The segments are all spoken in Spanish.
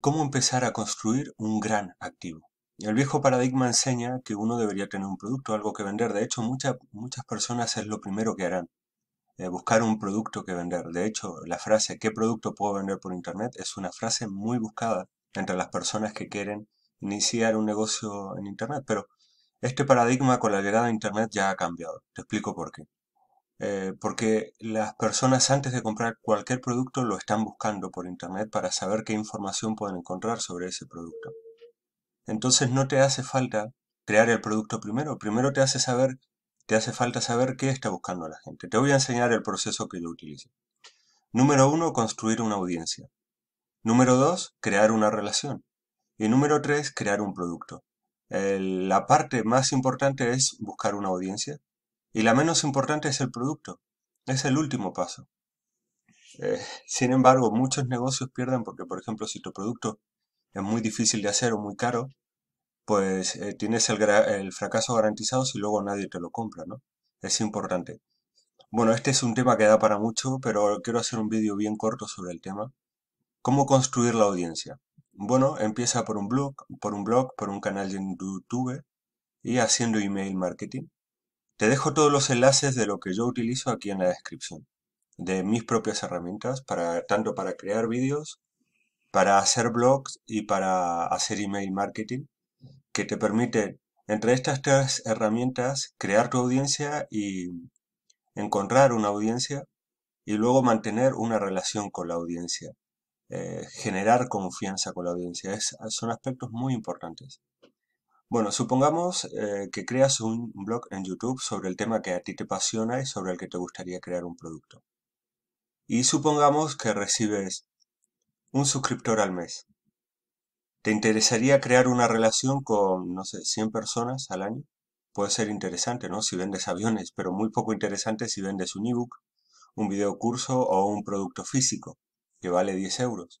¿Cómo empezar a construir un gran activo? El viejo paradigma enseña que uno debería tener un producto, algo que vender. De hecho, muchas muchas personas es lo primero que harán. Eh, buscar un producto que vender. De hecho, la frase ¿qué producto puedo vender por Internet? es una frase muy buscada entre las personas que quieren iniciar un negocio en Internet. Pero este paradigma con la llegada de Internet ya ha cambiado. Te explico por qué. Eh, porque las personas antes de comprar cualquier producto lo están buscando por Internet para saber qué información pueden encontrar sobre ese producto. Entonces no te hace falta crear el producto primero, primero te hace saber, te hace falta saber qué está buscando la gente. Te voy a enseñar el proceso que yo utilizo. Número uno, construir una audiencia. Número dos, crear una relación. Y número tres, crear un producto. la parte más importante es buscar una audiencia y la menos importante es el producto. Es el último paso. Eh, sin embargo, muchos negocios pierden porque, por ejemplo, si tu producto es muy difícil de hacer o muy caro, pues eh, tienes el, el, fracaso garantizado si luego nadie te lo compra, ¿no? Es importante. Bueno, este es un tema que da para mucho, pero quiero hacer un vídeo bien corto sobre el tema. ¿Cómo construir la audiencia? Bueno, empieza por un blog, por un blog, por un canal de YouTube y haciendo email marketing. Te dejo todos los enlaces de lo que yo utilizo aquí en la descripción, de mis propias herramientas, para, tanto para crear vídeos, para hacer blogs y para hacer email marketing, que te permite, entre estas tres herramientas, crear tu audiencia y encontrar una audiencia y luego mantener una relación con la audiencia, eh, generar confianza con la audiencia. son aspectos muy importantes. Bueno, supongamos eh, que creas un blog en YouTube sobre el tema que a ti te apasiona y sobre el que te gustaría crear un producto. Y supongamos que recibes un suscriptor al mes. ¿Te interesaría crear una relación con, no sé, 100 personas al año? Puede ser interesante, ¿no? Si vendes aviones, pero muy poco interesante si vendes un ebook, un videocurso o un producto físico, que vale 10 euros.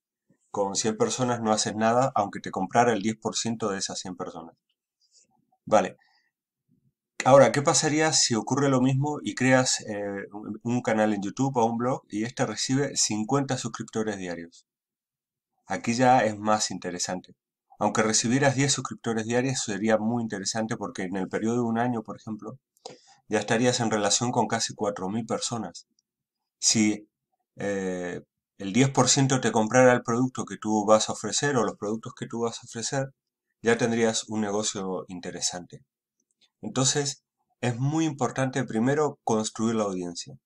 Con 100 personas no haces nada, aunque te comprara el 10% de esas 100 personas. Vale. Ahora, ¿qué pasaría si ocurre lo mismo y creas eh, un canal en YouTube o un blog y este recibe 50 suscriptores diarios? Aquí ya es más interesante. Aunque recibieras 10 suscriptores diarios sería muy interesante porque en el periodo de un año, por ejemplo, ya estarías en relación con casi 4.000 personas. Si eh, el 10% te comprara el producto que tú vas a ofrecer o los productos que tú vas a ofrecer, ya tendrías un negocio interesante. Entonces, es muy importante primero construir la audiencia.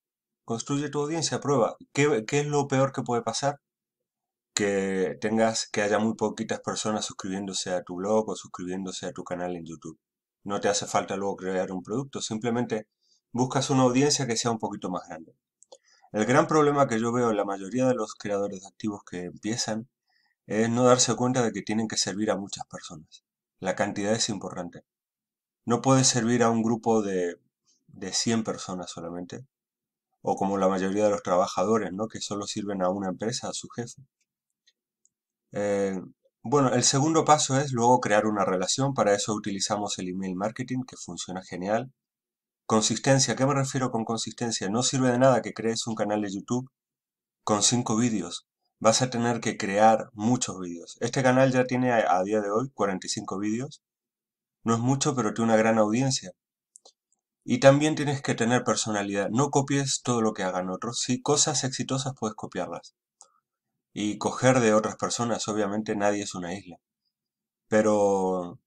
Construye tu audiencia, prueba. ¿Qué, es lo peor que puede pasar? Que tengas, que haya muy poquitas personas suscribiéndose a tu blog o suscribiéndose a tu canal en YouTube. No te hace falta luego crear un producto, simplemente buscas una audiencia que sea un poquito más grande. El gran problema que yo veo en la mayoría de los creadores activos que empiezan es no darse cuenta de que tienen que servir a muchas personas. La cantidad es importante. No puede servir a un grupo de, de 100 personas solamente, o como la mayoría de los trabajadores, ¿no? que solo sirven a una empresa, a su jefe. Eh, bueno, el segundo paso es luego crear una relación, para eso utilizamos el email marketing, que funciona genial. Consistencia, ¿qué me refiero con consistencia? No sirve de nada que crees un canal de YouTube con cinco vídeos vas a tener que crear muchos vídeos. Este canal ya tiene a, día de hoy 45 vídeos. No es mucho, pero tiene una gran audiencia. Y también tienes que tener personalidad. No copies todo lo que hagan otros. Si cosas exitosas puedes copiarlas. Y coger de otras personas. Obviamente nadie es una isla. Pero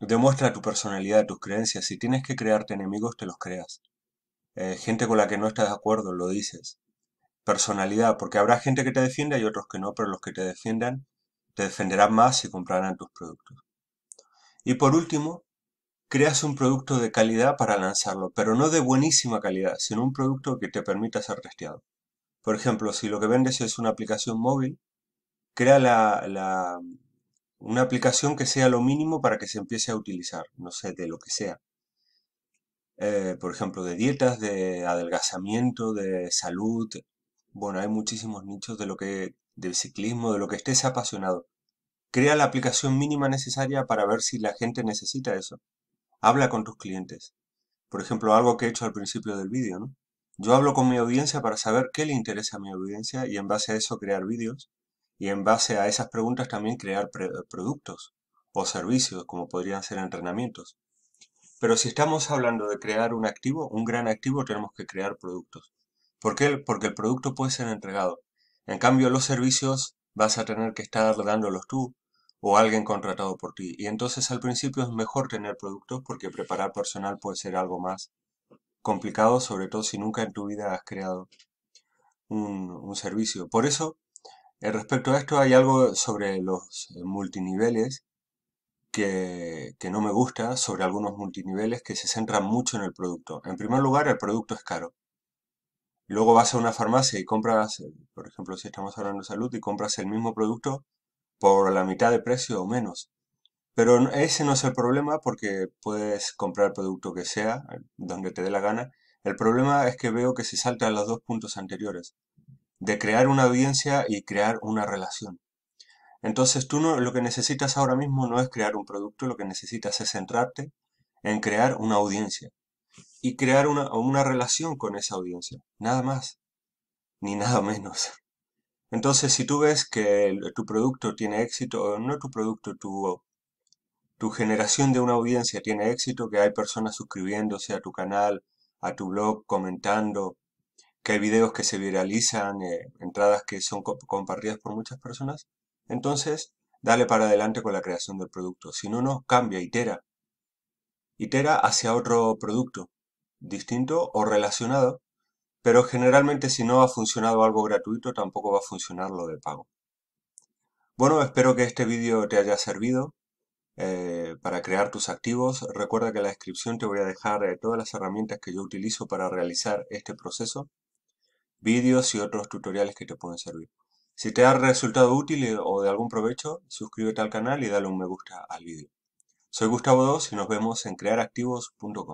demuestra tu personalidad, tus creencias. Si tienes que crearte enemigos, te los creas. Eh, gente con la que no estás de acuerdo, lo dices personalidad, porque habrá gente que te defienda y otros que no, pero los que te defiendan te defenderán más y comprarán tus productos. Y por último, creas un producto de calidad para lanzarlo, pero no de buenísima calidad, sino un producto que te permita ser testeado. Por ejemplo, si lo que vendes es una aplicación móvil, crea la, una aplicación que sea lo mínimo para que se empiece a utilizar, no sé, de lo que sea. Eh, por ejemplo, de dietas, de adelgazamiento, de salud, bueno, hay muchísimos nichos de lo que del ciclismo, de lo que estés apasionado. Crea la aplicación mínima necesaria para ver si la gente necesita eso. Habla con tus clientes. Por ejemplo, algo que he hecho al principio del vídeo, ¿no? Yo hablo con mi audiencia para saber qué le interesa a mi audiencia y en base a eso crear vídeos y en base a esas preguntas también crear productos o servicios como podrían ser entrenamientos. Pero si estamos hablando de crear un activo, un gran activo, tenemos que crear productos. ¿Por qué? Porque el producto puede ser entregado. En cambio, los servicios vas a tener que estar dándolos tú o alguien contratado por ti. Y entonces al principio es mejor tener productos porque preparar personal puede ser algo más complicado, sobre todo si nunca en tu vida has creado un, servicio. Por eso, eh, respecto a esto, hay algo sobre los multiniveles que no me gusta, sobre algunos multiniveles que se centran mucho en el producto. En primer lugar, el producto es caro. Luego vas a una farmacia y compras, eh, por ejemplo, si estamos hablando de salud, y compras el mismo producto por la mitad de precio o menos. Pero ese no es el problema porque puedes comprar el producto que sea, eh, donde te dé la gana. El problema es que veo que se saltan los dos puntos anteriores, de crear una audiencia y crear una relación. Entonces tú no, lo que necesitas ahora mismo no es crear un producto, lo que necesitas es centrarte en crear una audiencia y crear una, relación con esa audiencia, nada más, ni nada menos. Entonces, si tú ves que tu producto tiene éxito, o no tu producto, tu, tu generación de una audiencia tiene éxito, que hay personas suscribiéndose a tu canal, a tu blog, comentando, que hay videos que se viralizan, eh, entradas que son compartidas por muchas personas, entonces dale para adelante con la creación del producto. Si no, no, cambia, itera. Itera hacia otro producto distinto o relacionado, pero generalmente si no ha funcionado algo gratuito tampoco va a funcionar lo de pago. Bueno, espero que este vídeo te haya servido eh, para crear tus activos. Recuerda que en la descripción te voy a dejar eh, todas las herramientas que yo utilizo para realizar este proceso, vídeos y otros tutoriales que te pueden servir. Si te ha resultado útil eh, o de algún provecho, suscríbete al canal y dale un me gusta al vídeo. Soy Gustavo Dos y nos vemos en crearactivos.com.